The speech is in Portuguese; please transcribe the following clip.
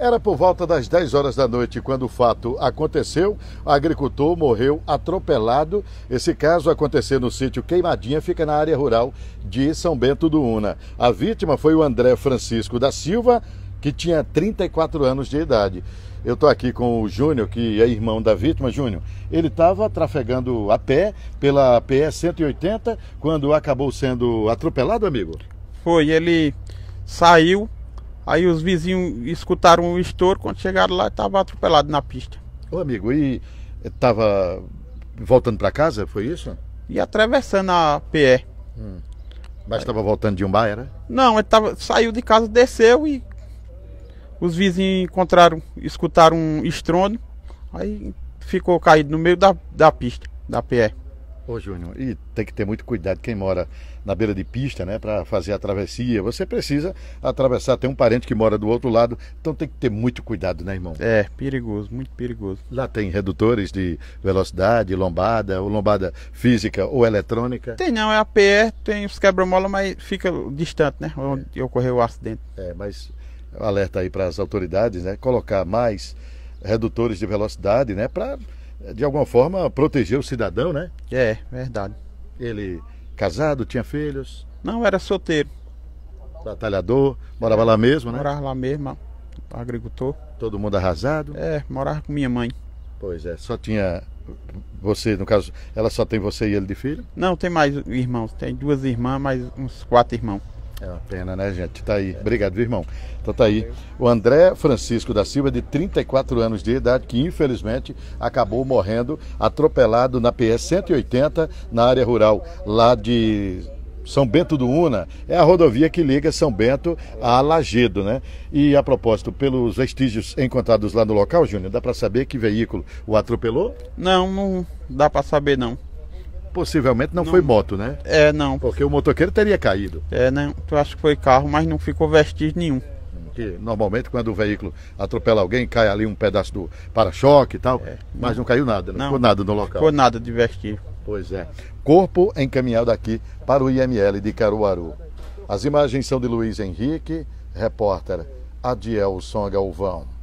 Era por volta das 10 horas da noite quando o fato aconteceu. O agricultor morreu atropelado. Esse caso aconteceu no sítio Queimadinha, fica na área rural de São Bento do Una. A vítima foi o André Francisco da Silva, que tinha 34 anos de idade. Eu estou aqui com o Júnior, que é irmão da vítima. Júnior, ele estava trafegando a pé pela PE 180 quando acabou sendo atropelado, amigo? Foi, ele saiu Aí os vizinhos escutaram o um estouro, quando chegaram lá estava atropelado na pista. Ô amigo, e estava eh, voltando para casa, foi isso? E atravessando a PE. Hum. Mas estava voltando de um bairro, era? Não, ele tava, saiu de casa, desceu e os vizinhos encontraram, escutaram um estrondo, aí ficou caído no meio da, da pista, da PE. Ô Júnior, e tem que ter muito cuidado quem mora na beira de pista, né, para fazer a travessia. Você precisa atravessar, tem um parente que mora do outro lado, então tem que ter muito cuidado, né, irmão? É, perigoso, muito perigoso. Lá tem redutores de velocidade, lombada, ou lombada física ou eletrônica? Tem não, é a PE, tem os quebra-mola, mas fica distante, né, onde é. ocorreu o acidente. É, mas alerta aí para as autoridades, né, colocar mais redutores de velocidade, né, para de alguma forma, proteger o cidadão, né? É, verdade. Ele casado, tinha filhos? Não, era solteiro. Batalhador, morava lá mesmo, né? Morava lá mesmo, agricultor. Todo mundo arrasado? É, morava com minha mãe. Pois é, só tinha você, no caso, ela só tem você e ele de filho? Não, tem mais irmãos, tem duas irmãs, mais uns quatro irmãos. É uma pena, né, gente? Tá aí. Obrigado, irmão. Então tá aí. O André Francisco da Silva, de 34 anos de idade, que infelizmente acabou morrendo atropelado na PS 180, na área rural lá de são Bento do Una é a rodovia que liga São Bento a Lagedo, né? E a propósito, pelos vestígios encontrados lá no local, Júnior, dá para saber que veículo o atropelou? Não, não dá para saber não. Possivelmente não, não, foi moto, né? É, não. Porque o motoqueiro teria caído. É, não. Né? tu acho que foi carro, mas não ficou vestígio nenhum. Que normalmente quando o veículo atropela alguém, cai ali um pedaço do para-choque e tal. É, mas não. não caiu nada, não, não, ficou nada no local. Ficou nada de vestígio. Pois é. Corpo encaminhado aqui para o IML de Caruaru. As imagens são de Luiz Henrique, repórter Adielson Galvão.